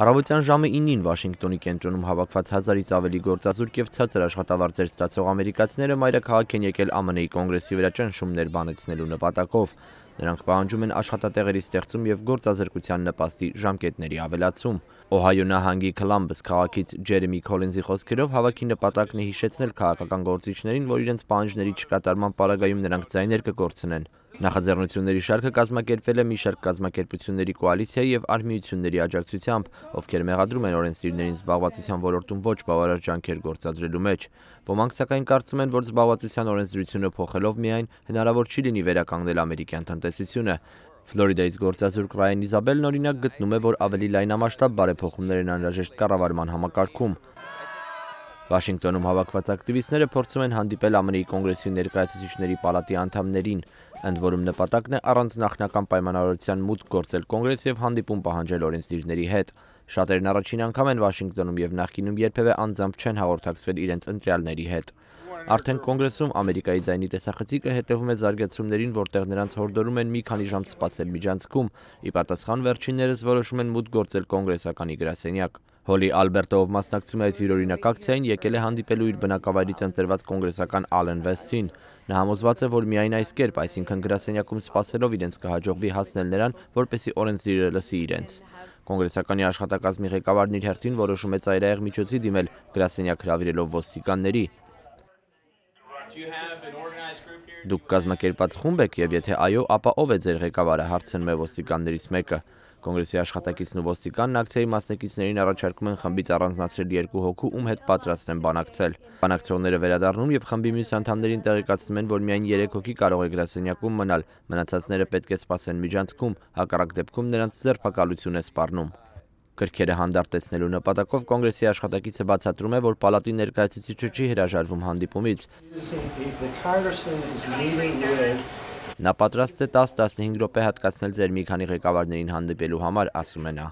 Առավոտյան ժամը 9-ին Վաշինգտոնի կենտրոնում հավաքված 1000-ից ավելի գործազուրկ եւ ցածր աշխատավարձեր ստացող ամերիկացիները մայրաքաղաք են եկել ԱՄՆ-ի կոնգրեսի վրա ճնշումներ բանեցնելու նպատակով։ Նրանք պահանջում են աշխատատեղերի ստեղծում եւ գործազրկության նպաստի ժամկետների ավելացում։ Օհայո նահանգի Կլամբս քաղաքից Ջերեմի Քոլինզի խոսքերով հավաքի նպատակն է հիշեցնել քաղաքական գործիչներին, որ իրենց պահանջների չկատարման պարագայում նրանք ձայներ կգործնեն։ Նախաձեռնությունների շարքը կազմակերպվել է մի շարք կազմակերպությունների կոալիցիայի եւ արմիությունների աջակցությամբ, ովքեր մեղադրում են օրենսդիրներին զբաղվածության ոլորտում ոչ բավարար ջանքեր գործադրելու մեջ։ Ոմանք սակայն կարծում են, որ զբաղվածության օրենսդրությունը փոխելով միայն հնարավոր չի լինի վերականգնել ամերիկյան տնտեսությունը։ Ֆլորիդայից գործազուրկ Ռայան Իզաբելն օրինակ գտնում է, որ ավելի լայնամասշտաբ բարեփոխումներ են անհրաժեշտ կառավարման համակարգում։ Վաշինգտոնում հավաքված ակտիվիստները փորձում են հանդիպել ԱՄՆ կոնգրեսի ներկայացուցիչների պալատի անդամներին ընդ որում նպատակն է առանց նախնական պայմանավորության մուտք գործել կոնգրես եւ հանդիպում պահանջել օրենսդիրների հետ։ Շատերն առաջին անգամ են Վաշինգտոնում եւ նախկինում երբեւե անձամբ չեն հաղորդակցվել իրենց ընտրյալների հետ։ Արդեն կոնգրեսում Ամերիկայի ձայնի տեսախցիկը հետևում է զարգացումներին, որտեղ նրանց հորդորում են մի քանի ժամ սպասել միջանցքում, ի պատասխան վերջիններս որոշում են մուտք գործել կոնգրեսականի գրասենյակ։ Հոլի Ալբերտով մասնակցում է այս յուրօրինակ ակցիային եկել է հանդիպելու իր բնակավայրից ընտրված կոնգրեսական Ալեն Վեսթին։ Նա համոզված է, որ միայն այս կերպ, այսինքն գրասենյակում սпасելով իրենց կհաջողվի հասնել նրան, որպեսի օրենսդիրը լսի իրենց։ Կոնգրեսականի աշխատակազմի ղեկավարն իր հերթին որոշում է ծայրահեղ միջոցի դիմել գրասենյակ հravirելով ոստիկանների։ Դուք կազմակերպած խումբ եք եւ եթե այո, ապա ով է ձեր ղեկավարը հարցնում է ոստիկաններից մեկը։ Կոնգրեսի աշխատակիցն ու ոստիկանն ակցիայի մասնակիցներին առաջարկում են խմբից առանձնացրել երկու հոգու, ում հետ պատրաստ են բանակցել։ Բանակցողները վերադառնում եւ խմբի մյուս անդամներին տեղեկացնում են, որ միայն 3 հոգի կարող է գրասենյակում մնալ, մնացածները պետք է սպասեն միջանցքում, հակառակ դեպքում նրանց ձերբակալություն է սպառնում։ Գրքերը հանդարտեցնելու նպատակով կոնգրեսի աշխատակիցը բացատրում է, որ պալատի ներկայացուցիչը չի հրաժարվում հանդիպումից։ Նա պատրաստ է 10-15 րոպե հատկացնել ձեր մի քանի ղեկավարներին հանդիպելու համար, ասում է նա։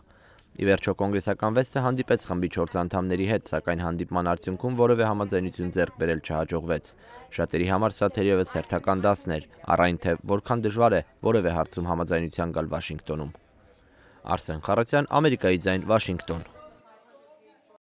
Ի վերջո կոնգրեսական վեստը հանդիպեց խմբի 4 անդամների հետ, սակայն հանդիպման արդյունքում որևէ համաձայնություն ձեռք բերել չհաջողվեց։ Շատերի համար սա թերևս հերթական դասն էր, առ այն թե որքան դժվար է որևէ հարցում համաձայնության գալ Վաշինգտոնում։ Արսեն Խարացյան, Ամերիկայի ձայն, Վաշինգտոն։